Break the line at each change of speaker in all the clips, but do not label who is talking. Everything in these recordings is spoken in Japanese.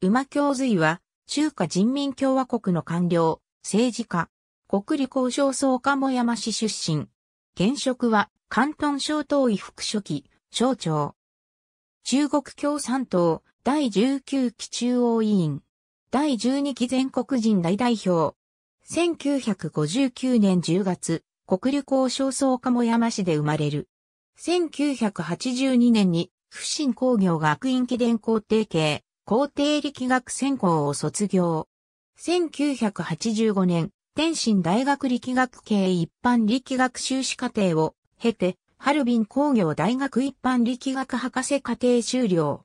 馬教髄は、中華人民共和国の官僚、政治家、国理交渉総鴨山市出身。現職は、関東省党委副書記、省長。中国共産党、第19期中央委員。第12期全国人大代表。1959年10月、国理交渉総鴨山市で生まれる。1982年に、不審工業学院記電校提携。皇帝力学専攻を卒業。1985年、天津大学力学系一般力学修士課程を経て、ハルビン工業大学一般力学博士課程修了。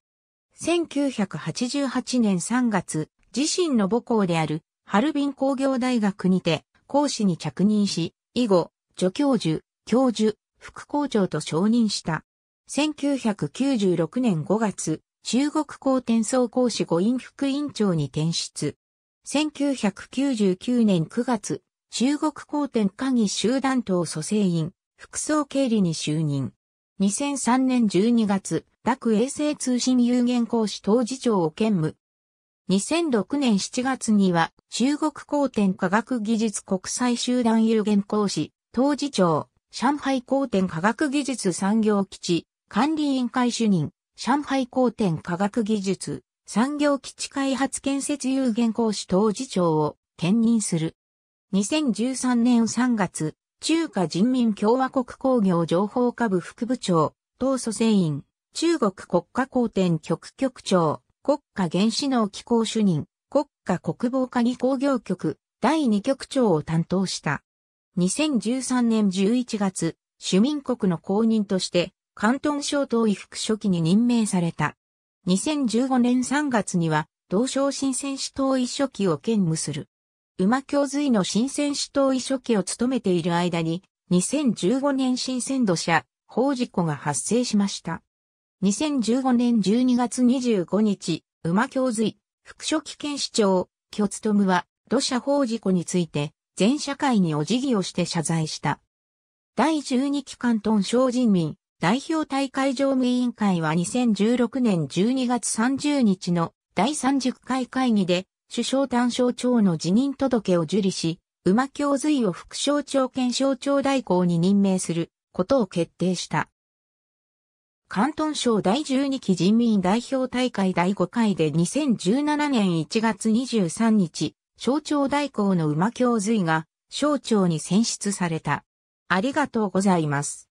1988年3月、自身の母校であるハルビン工業大学にて講師に着任し、以後、助教授、教授、副校長と承認した。1996年5月、中国高転総講師五院副院長に転出。1999年9月、中国高転会議集団党組成員、副総経理に就任。2003年12月、学衛星通信有限講師当事長を兼務。2006年7月には、中国高転科学技術国際集団有限講師、当事長、上海高転科学技術産業基地、管理委員会主任、上海高天科学技術産業基地開発建設有限公司当次長を兼任する。2013年3月、中華人民共和国工業情報科部副部長、党組成員、中国国家公典局局長、国家原子能機構主任、国家国防科技工業局、第2局長を担当した。2013年11月、主民国の公認として、関東省統医副書記に任命された。2015年3月には、同省新選手党医書記を兼務する。馬教髄の新選手党医書記を務めている間に、2015年新選土砂、法事故が発生しました。2015年12月25日、馬教髄、副書記兼市長、京務は、土砂法事故について、全社会にお辞儀をして謝罪した。第12期関東省人民、代表大会常務委員会は2016年12月30日の第30回会議で首相単省長の辞任届を受理し、馬教髄を副省長兼省庁代行に任命することを決定した。関東省第12期人民代表大会第5回で2017年1月23日、省庁代行の馬教髄が省庁に選出された。ありがとうございます。